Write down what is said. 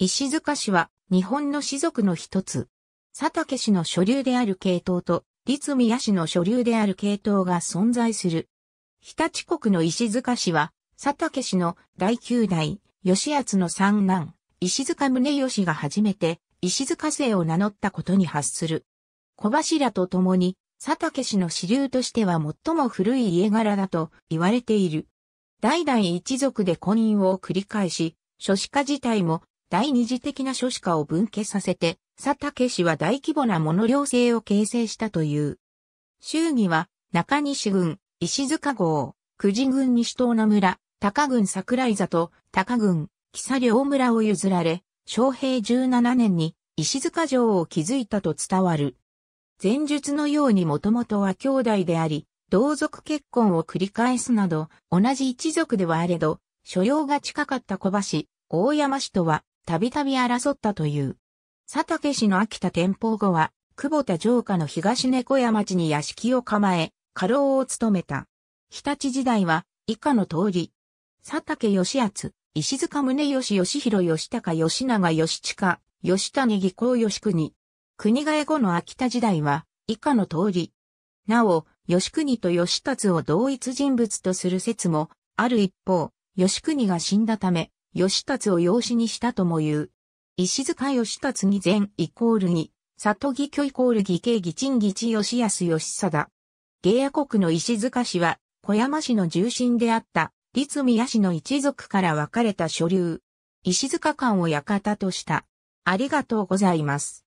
石塚氏は日本の氏族の一つ。佐竹氏の所流である系統と、立宮氏の所流である系統が存在する。日立国の石塚氏は、佐竹氏の第九代、吉厚の三男、石塚宗義が初めて、石塚姓を名乗ったことに発する。小柱と共に、佐竹氏の支流としては最も古い家柄だと言われている。代々一族で婚姻を繰り返し、諸子家自体も第二次的な諸子化を分家させて、佐竹氏は大規模なモノ領制を形成したという。周囲は、中西軍、石塚郷、久慈郡西東名村、高郡桜井里、高郡、木佐両村を譲られ、昭平17年に石塚城を築いたと伝わる。前述のようにもともとは兄弟であり、同族結婚を繰り返すなど、同じ一族ではあれど、所用が近かった小橋、大山氏とはたびたび争ったという。佐竹氏の秋田天保後は、久保田城下の東猫屋町に屋敷を構え、家老を務めた。日立時代は、以下の通り。佐竹義厚、石塚宗義義弘義高義長義親、義谷義公義国。国替え後の秋田時代は、以下の通り。なお、義国と義達を同一人物とする説も、ある一方、義国が死んだため、義達を養子にしたとも言う。石塚義達義前イコール義、里義居イコール義慶義陳義地義安義貞。芸屋国の石塚氏は、小山氏の重臣であった、立宮氏の一族から分かれた所流。石塚館を館とした。ありがとうございます。